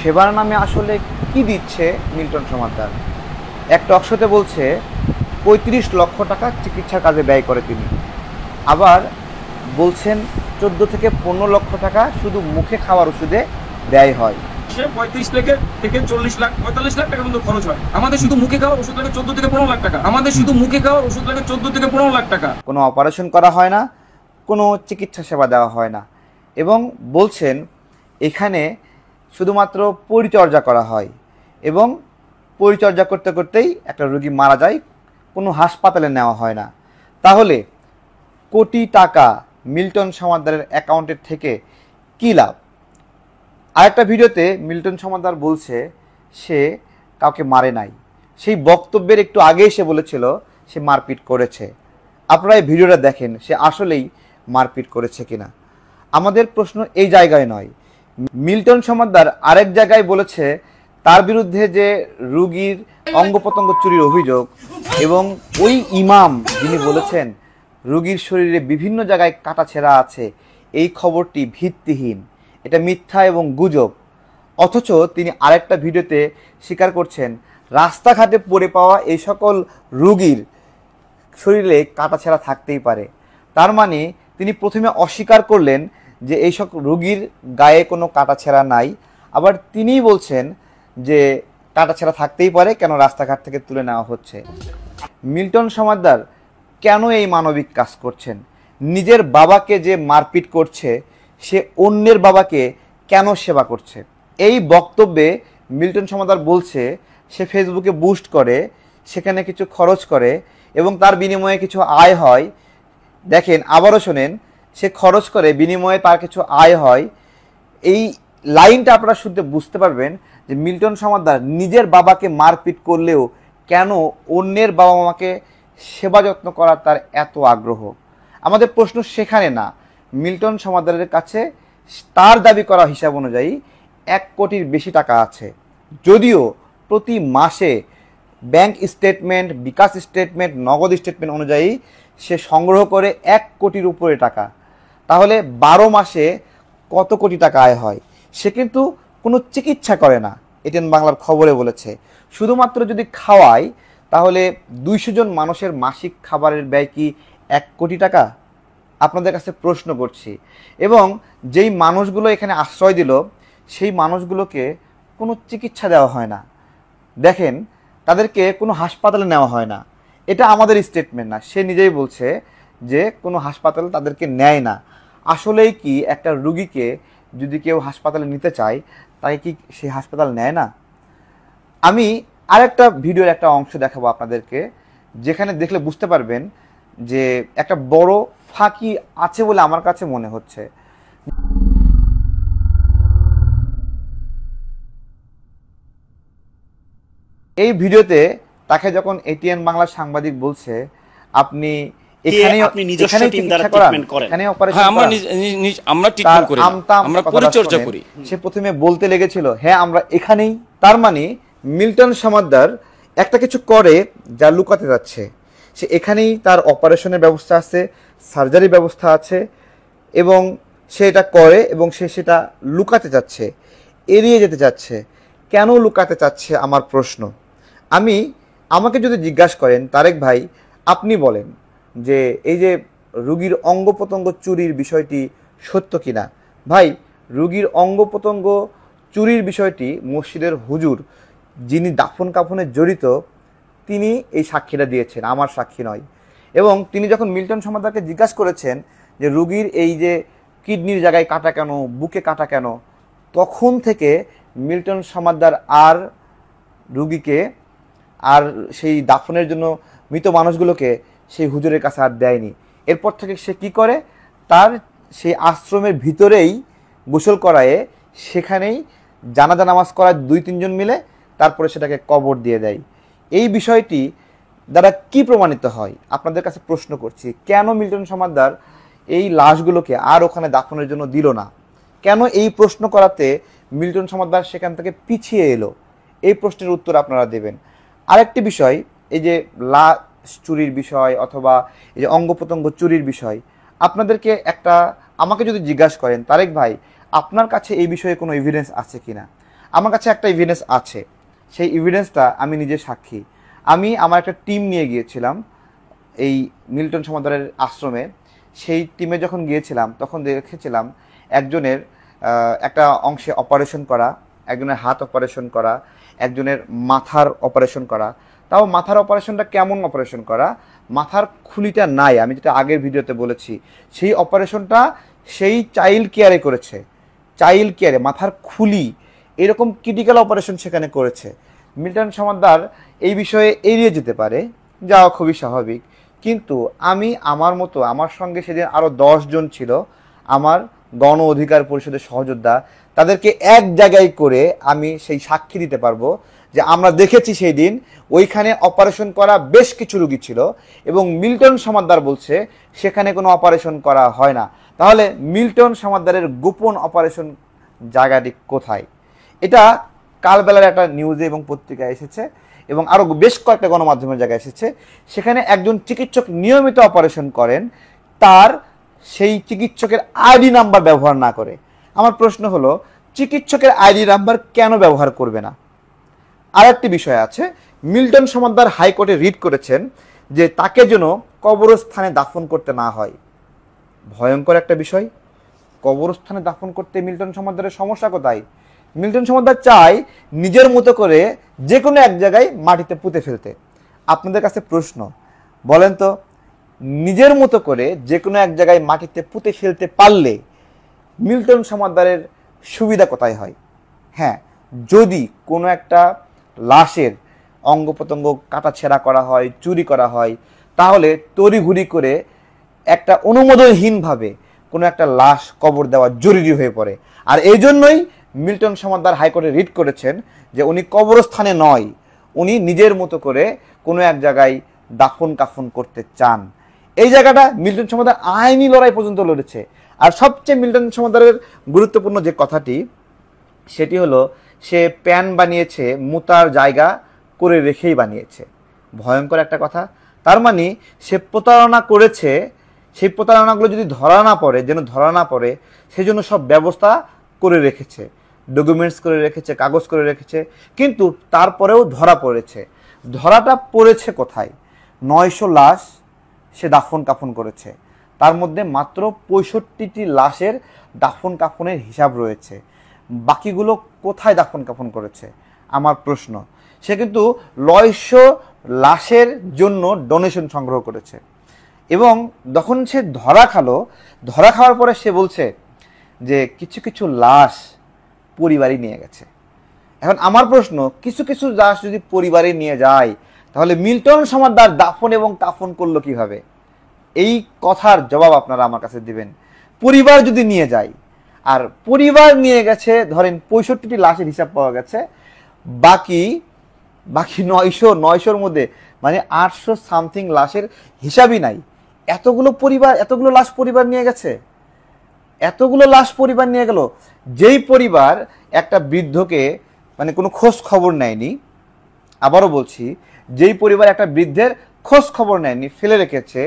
সেবার নামে আসলে কি দিচ্ছে মিল্টন সমাদার একটা অংশতে বলছে পঁয়ত্রিশ লক্ষ টাকা চিকিৎসার কাজে ব্যয় করে তিনি আবার বলছেন চোদ্দো থেকে পনেরো লক্ষ টাকা শুধু মুখে খাওয়ার ওষুধে ব্যয় হয় পঁয়ত্রিশ থেকে থেকে চল্লিশ লাখ পঁয়তাল্লিশ লাখ টাকা কিন্তু খরচ হয় আমাদের শুধু মুখে খাওয়ার ওষুধ লাগে চোদ্দ থেকে পনেরো লাখ টাকা আমাদের শুধু মুখে খাওয়ার ওষুধ লাগে চোদ্দ থেকে পনেরো লাখ টাকা কোনো অপারেশন করা হয় না কোনো চিকিৎসা সেবা দেওয়া হয় না এবং বলছেন এখানে শুধুমাত্র পরিচর্যা করা হয় এবং পরিচর্যা করতে করতেই একটা রুগী মারা যায় কোনো হাসপাতালে নেওয়া হয় না তাহলে কোটি টাকা মিল্টন সমাদারের অ্যাকাউন্টের থেকে কী লাভ আরেকটা ভিডিওতে মিল্টন সমাদার বলছে সে কাউকে মারে নাই সেই বক্তব্যের একটু আগেই সে বলেছিল সে মারপিট করেছে আপনারা এই ভিডিওটা দেখেন সে আসলেই মারপিট করেছে কিনা আমাদের প্রশ্ন এই জায়গায় নয় মিল্টন সমাদার আরেক জায়গায় বলেছে তার বিরুদ্ধে যে রুগীর অঙ্গ প্রত্যঙ্গ চুরির অভিযোগ এবং ওই ইমাম যিনি বলেছেন রুগীর শরীরে বিভিন্ন জায়গায় কাটা ছেঁড়া আছে এই খবরটি ভিত্তিহীন এটা মিথ্যা এবং গুজব অথচ তিনি আরেকটা ভিডিওতে স্বীকার করছেন রাস্তাঘাটে পড়ে পাওয়া এই সকল রুগীর শরীরে কাটা ছেঁড়া থাকতেই পারে তার মানে তিনি প্রথমে অস্বীকার করলেন যে এইসব রুগীর গায়ে কোনো কাটাছেঁড়া নাই আবার তিনিই বলছেন যে ছেঁড়া থাকতেই পারে কেন রাস্তাঘাট থেকে তুলে নেওয়া হচ্ছে মিল্টন সমাদ্দার কেন এই মানবিক কাজ করছেন নিজের বাবাকে যে মারপিট করছে সে অন্যের বাবাকে কেন সেবা করছে এই বক্তব্যে মিল্টন সমাদার বলছে সে ফেসবুকে বুস্ট করে সেখানে কিছু খরচ করে এবং তার বিনিময়ে কিছু আয় হয় দেখেন আবারও শোনেন সে খরচ করে বিনিময়ে তার কিছু আয় হয় এই লাইনটা আপনারা শুনতে বুঝতে পারবেন যে মিল্টন সমাদার নিজের বাবাকে মারপিট করলেও কেন অন্যের বাবা মাকে সেবা যত্ন করার তার এত আগ্রহ আমাদের প্রশ্ন সেখানে না মিল্টন সমাদারের কাছে তার দাবি করা হিসাব অনুযায়ী এক কোটির বেশি টাকা আছে যদিও প্রতি মাসে bank statement bKash statement Nagad statement অনুযায়ী সে সংগ্রহ করে এক কোটির উপরে টাকা তাহলে বারো মাসে কত কোটি টাকা আয় হয় সে কিন্তু কোনো চিকিৎসা করে না এটেন বাংলার খবরে বলেছে শুধুমাত্র যদি খাওয়াই তাহলে দুইশো জন মানুষের মাসিক খাবারের ব্যয় কি এক কোটি টাকা আপনাদের কাছে প্রশ্ন করছি এবং যেই মানুষগুলো এখানে আশ্রয় দিল সেই মানুষগুলোকে কোনো চিকিৎসা দেওয়া হয় না দেখেন তাদেরকে কোনো হাসপাতালে নেওয়া হয় না এটা আমাদের স্টেটমেন্ট না সে নিজেই বলছে যে কোনো হাসপাতাল তাদেরকে নেয় না আসলেই কি একটা রুগীকে যদি কেউ হাসপাতালে নিতে চায় তাকে কি সে হাসপাতাল নেয় না আমি আরেকটা ভিডিওর একটা অংশ দেখাবো আপনাদেরকে যেখানে দেখলে বুঝতে পারবেন যে একটা বড় ফাঁকি আছে বলে আমার কাছে মনে হচ্ছে এই ভিডিওতে তাকে যখন এটিএন বাংলার সাংবাদিক বলছে আপনি হ্যাঁ, বলতে লেগেছিল হ্যাঁ আমরা এখানেই তার মানে মিল্টন একটা কিছু করে যা লুকাতে সে এখানেই তার অপারেশনের ব্যবস্থা আছে সার্জারি ব্যবস্থা আছে এবং সে এটা করে এবং সে সেটা লুকাতে চাচ্ছে এড়িয়ে যেতে চাচ্ছে কেন লুকাতে চাচ্ছে আমার প্রশ্ন আমি আমাকে যদি জিজ্ঞাসা করেন তারেক ভাই আপনি বলেন যে এই যে রুগীর অঙ্গ প্রত্যঙ্গ চুরির বিষয়টি সত্য কিনা ভাই রুগীর অঙ্গ প্রত্যঙ্গ চুরির বিষয়টি মসজিদের হুজুর যিনি দাফন কাফনে জড়িত তিনি এই সাক্ষীটা দিয়েছেন আমার সাক্ষী নয় এবং তিনি যখন মিল্টন সমাদারকে জিজ্ঞাসা করেছেন যে রুগীর এই যে কিডনির জায়গায় কাটা কেন বুকে কাটা কেন তখন থেকে মিল্টন সমাদার আর রুগীকে আর সেই দাফনের জন্য মৃত মানুষগুলোকে সেই হুজুরের কাছে আর দেয়নি এরপর থেকে সে কি করে তার সেই আশ্রমের ভিতরেই গোসল করায়ে সেখানেই জানাজা নামাজ করায় দুই তিনজন মিলে তারপরে সেটাকে কবর দিয়ে দেয় এই বিষয়টি দ্বারা কি প্রমাণিত হয় আপনাদের কাছে প্রশ্ন করছি কেন মিল্টন সমাদার এই লাশগুলোকে আর ওখানে দাফনের জন্য দিল না কেন এই প্রশ্ন করাতে মিল্টন সমাদার সেখান থেকে পিছিয়ে এলো এই প্রশ্নের উত্তর আপনারা দেবেন আরেকটি বিষয় এই যে লা চুরির বিষয় অথবা এই যে অঙ্গ প্রত্যঙ্গ চুরির বিষয় আপনাদেরকে একটা আমাকে যদি জিজ্ঞাসা করেন তারেক ভাই আপনার কাছে এই বিষয়ে কোনো ইভিডেন্স আছে কি না আমার কাছে একটা ইভিডেন্স আছে সেই ইভিডেন্সটা আমি নিজে সাক্ষী আমি আমার একটা টিম নিয়ে গিয়েছিলাম এই মিল্টন সমাদারের আশ্রমে সেই টিমে যখন গিয়েছিলাম তখন দেখেছিলাম একজনের একটা অংশে অপারেশন করা একজনের হাত অপারেশন করা একজনের মাথার অপারেশন করা তাও মাথার অপারেশনটা কেমন অপারেশন করা মাথার খুলিটা নাই আমি যেটা আগের ভিডিওতে বলেছি সেই অপারেশনটা সেই চাইল্ড কেয়ারে করেছে চাইল্ড কেয়ারে মাথার খুলি এরকম ক্রিটিক্যাল অপারেশন সেখানে করেছে মিল্টন সমাদার এই বিষয়ে এড়িয়ে যেতে পারে যাওয়া খুবই স্বাভাবিক কিন্তু আমি আমার মতো আমার সঙ্গে সেদিন আরও জন ছিল আমার গণ অধিকার পরিষদের সহযোদ্ধা তাদেরকে এক জায়গায় করে আমি সেই সাক্ষী দিতে পারবো যে আমরা দেখেছি সেই দিন ওইখানে অপারেশন করা বেশ কিছু রুগী ছিল এবং মিল্টন সমাদ্দার বলছে সেখানে কোনো অপারেশন করা হয় না তাহলে মিল্টন সমাদ্দারের গোপন অপারেশন জায়গাটি কোথায় এটা কালবেলার একটা নিউজে এবং পত্রিকায় এসেছে এবং আরও বেশ কয়েকটা গণমাধ্যমের জায়গায় এসেছে সেখানে একজন চিকিৎসক নিয়মিত অপারেশন করেন তার সেই চিকিৎসকের আইডি নাম্বার ব্যবহার না করে আমার প্রশ্ন হলো চিকিৎসকের আইডি নাম্বার কেন ব্যবহার করবে না আরেকটি বিষয় আছে মিল্টন সমাদ্দার হাইকোর্টে রিট করেছেন যে তাকে যেন কবরস্থানে দাফন করতে না হয় ভয়ঙ্কর একটা বিষয় কবরস্থানে দাফন করতে মিল্টন সমাদ্দারের সমস্যা কোথায় মিল্টন সমাদ্দার চায় নিজের মতো করে যে কোনো এক জায়গায় মাটিতে পুঁতে ফেলতে আপনাদের কাছে প্রশ্ন বলেন তো নিজের মতো করে যে কোনো এক জায়গায় মাটিতে পুঁতে ফেলতে পারলে মিল্টন সমাদ্দারের সুবিধা কোথায় হয় হ্যাঁ যদি কোনো একটা লাশের অঙ্গ প্রত্যঙ্গ কাটাছেঁড়া করা হয় চুরি করা হয় তাহলে তড়িঘুড়ি করে একটা অনুমোদনহীনভাবে কোনো একটা লাশ কবর দেওয়া জরুরি হয়ে পড়ে আর এই জন্যই মিল্টন সমাদার হাইকোর্টে রিট করেছেন যে উনি কবরস্থানে নয় উনি নিজের মতো করে কোনো এক জায়গায় দাফন কাফন করতে চান এই জায়গাটা মিল্টন সমাদার আইনি লড়াই পর্যন্ত লড়েছে আর সবচেয়ে মিল্টন সমাদারের গুরুত্বপূর্ণ যে কথাটি সেটি হলো সে প্যান বানিয়েছে মুতার জায়গা করে রেখেই বানিয়েছে ভয়ঙ্কর একটা কথা তার মানে সে প্রতারণা করেছে সেই প্রতারণাগুলো যদি ধরা না পড়ে যেন ধরা না পড়ে সেজন্য সব ব্যবস্থা করে রেখেছে ডকুমেন্টস করে রেখেছে কাগজ করে রেখেছে কিন্তু তারপরেও ধরা পড়েছে ধরাটা পড়েছে কোথায় নয়শো লাশ সে দাফন কাফন করেছে তার মধ্যে মাত্র পঁয়ষট্টিটি লাশের দাফন কাফনের হিসাব রয়েছে বাকিগুলো কোথায় দাফন কাফন করেছে আমার প্রশ্ন সে কিন্তু লয়শো লাশের জন্য ডোনেশন সংগ্রহ করেছে এবং যখন সে ধরা খালো ধরা খাওয়ার পরে সে বলছে যে কিছু কিছু লাশ পরিবারই নিয়ে গেছে এখন আমার প্রশ্ন কিছু কিছু লাশ যদি পরিবারে নিয়ে যায় তাহলে মিল্টন সমাদার দাফন এবং কাফন করলো কিভাবে এই কথার জবাব আপনারা আমার কাছে দিবেন পরিবার যদি নিয়ে যায় আর পরিবার নিয়ে গেছে ধরেন পঁয়ষট্টিটি লাশের হিসাব পাওয়া গেছে বাকি বাকি নয়শো নয়শোর মধ্যে মানে আটশো সামথিং লাশের হিসাবই নাই এতগুলো পরিবার এতগুলো লাশ পরিবার নিয়ে গেছে এতগুলো লাশ পরিবার নিয়ে গেল যেই পরিবার একটা বৃদ্ধকে মানে কোনো খোঁজ খবর নেয়নি আবারও বলছি যেই পরিবার একটা বৃদ্ধের খোঁজ খবর নেয়নি ফেলে রেখেছে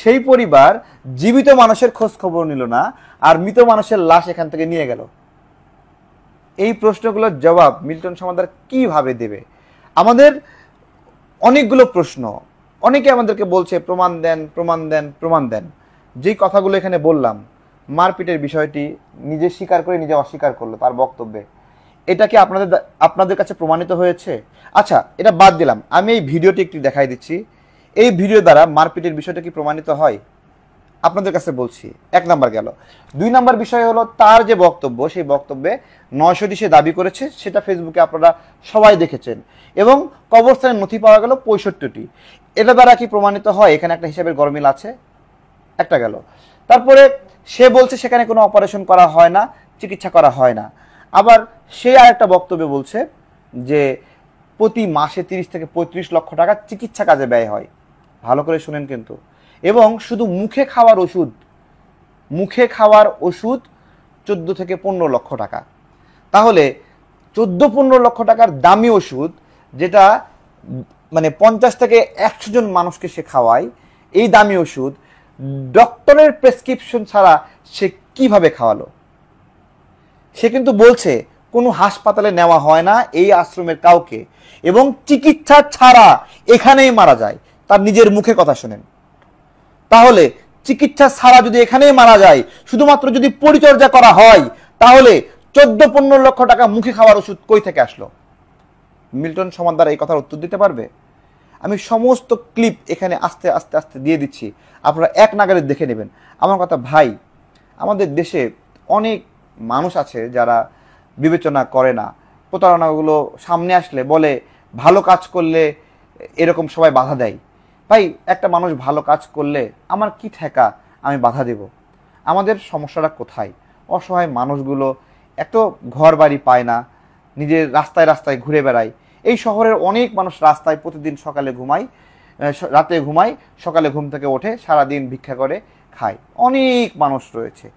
সেই পরিবার জীবিত মানুষের খোঁজ খবর নিল না আর মৃত মানুষের লাশ এখান থেকে নিয়ে গেল এই প্রশ্নগুলোর জবাব মিল্টন সমাদার কিভাবে দেবে আমাদের অনেকগুলো প্রশ্ন অনেকে আমাদেরকে বলছে প্রমাণ দেন প্রমাণ দেন প্রমাণ দেন যেই কথাগুলো এখানে বললাম মারপিটের বিষয়টি নিজে স্বীকার করে নিজে অস্বীকার করলো তার বক্তব্যে এটা কি আপনাদের আপনাদের কাছে প্রমাণিত হয়েছে আচ্ছা এটা বাদ দিলাম আমি এই ভিডিওটি একটি দেখাই দিচ্ছি এই ভিডিও দ্বারা মারপিটের বিষয়টা কি প্রমাণিত হয় আপনাদের কাছে বলছি এক নাম্বার গেল দুই নাম্বার বিষয় হলো তার যে বক্তব্য সেই বক্তব্যে নয়শোটি সে দাবি করেছে সেটা ফেসবুকে আপনারা সবাই দেখেছেন এবং কবরস্থানের নথি পাওয়া গেল পঁয়ষট্টিটি এটা দ্বারা কি প্রমাণিত হয় এখানে একটা হিসাবের গরমিল আছে একটা গেল তারপরে সে বলছে সেখানে কোনো অপারেশন করা হয় না চিকিৎসা করা হয় না আবার সে আর একটা বক্তব্যে বলছে যে প্রতি মাসে তিরিশ থেকে পঁয়ত্রিশ লক্ষ টাকা চিকিৎসা কাজে ব্যয় হয় ভালো করে শুনেন কিন্তু এবং শুধু মুখে খাওয়ার ওষুধ মুখে খাওয়ার ওষুধ চোদ্দ থেকে পনেরো লক্ষ টাকা তাহলে চোদ্দো পনেরো লক্ষ টাকার দামি ওষুধ যেটা মানে পঞ্চাশ থেকে একশো জন মানুষকে সে খাওয়ায় এই দামি ওষুধ ডক্টরের প্রেসক্রিপশন ছাড়া সে কিভাবে খাওয়ালো সে কিন্তু বলছে কোনো হাসপাতালে নেওয়া হয় না এই আশ্রমের কাউকে এবং চিকিৎসা ছাড়া এখানেই মারা যায় তার নিজের মুখে কথা শোনেন তাহলে চিকিৎসা ছাড়া যদি এখানেই মারা যায় শুধুমাত্র যদি পরিচর্যা করা হয় তাহলে চোদ্দ পনেরো লক্ষ টাকা মুখে খাওয়ার ওষুধ কই থেকে আসলো মিল্টন দ্বারা এই কথার উত্তর দিতে পারবে আমি সমস্ত ক্লিপ এখানে আস্তে আস্তে আস্তে দিয়ে দিচ্ছি আপনারা এক নাগারে দেখে নেবেন আমার কথা ভাই আমাদের দেশে অনেক মানুষ আছে যারা বিবেচনা করে না প্রতারণাগুলো সামনে আসলে বলে ভালো কাজ করলে এরকম সবাই বাধা দেয় ভাই একটা মানুষ ভালো কাজ করলে আমার কি ঠেকা আমি বাধা দেব আমাদের সমস্যাটা কোথায় অসহায় মানুষগুলো এত ঘর বাড়ি পায় না নিজের রাস্তায় রাস্তায় ঘুরে বেড়ায় এই শহরের অনেক মানুষ রাস্তায় প্রতিদিন সকালে ঘুমায় রাতে ঘুমায় সকালে ঘুম থেকে ওঠে সারাদিন ভিক্ষা করে খায় অনেক মানুষ রয়েছে